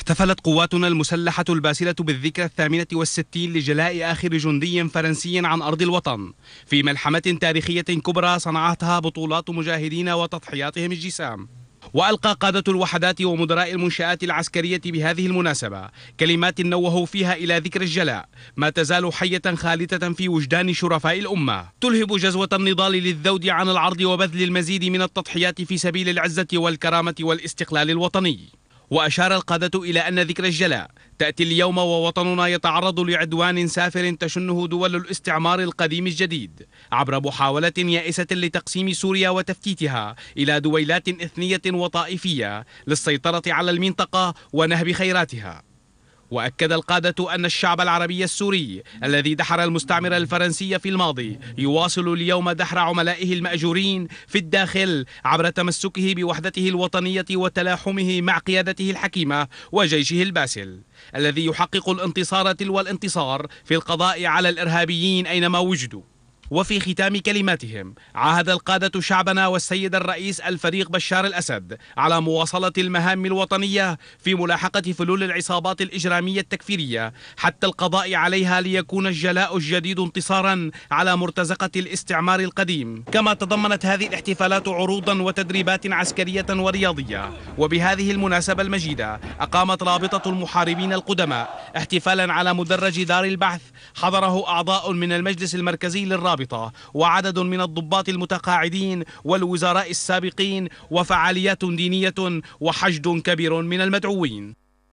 احتفلت قواتنا المسلحة الباسلة بالذكرى الثامنة والستين لجلاء آخر جندي فرنسي عن أرض الوطن في ملحمة تاريخية كبرى صنعتها بطولات مجاهدين وتضحياتهم الجسام وألقى قادة الوحدات ومدراء المنشآت العسكرية بهذه المناسبة كلمات نوهوا فيها إلى ذكر الجلاء ما تزال حية خالدة في وجدان شرفاء الأمة تلهب جزوة النضال للذود عن العرض وبذل المزيد من التضحيات في سبيل العزة والكرامة والاستقلال الوطني وأشار القادة إلى أن ذكرى الجلاء تأتي اليوم ووطننا يتعرض لعدوان سافر تشنه دول الاستعمار القديم الجديد عبر محاولة يائسة لتقسيم سوريا وتفتيتها إلى دويلات إثنية وطائفية للسيطرة على المنطقة ونهب خيراتها وأكد القادة أن الشعب العربي السوري الذي دحر المستعمر الفرنسي في الماضي يواصل اليوم دحر عملائه المأجورين في الداخل عبر تمسكه بوحدته الوطنية وتلاحمه مع قيادته الحكيمة وجيشه الباسل الذي يحقق الانتصار تلو الانتصار في القضاء على الإرهابيين أينما وجدوا وفي ختام كلماتهم عاهد القادة شعبنا والسيد الرئيس الفريق بشار الأسد على مواصلة المهام الوطنية في ملاحقة فلول العصابات الإجرامية التكفيرية حتى القضاء عليها ليكون الجلاء الجديد انتصارا على مرتزقة الاستعمار القديم كما تضمنت هذه الاحتفالات عروضا وتدريبات عسكرية ورياضية وبهذه المناسبة المجيدة أقامت رابطة المحاربين القدماء احتفالا على مدرج دار البعث حضره أعضاء من المجلس المركزي للرابطة وعدد من الضباط المتقاعدين والوزراء السابقين وفعاليات دينية وحشد كبير من المدعوين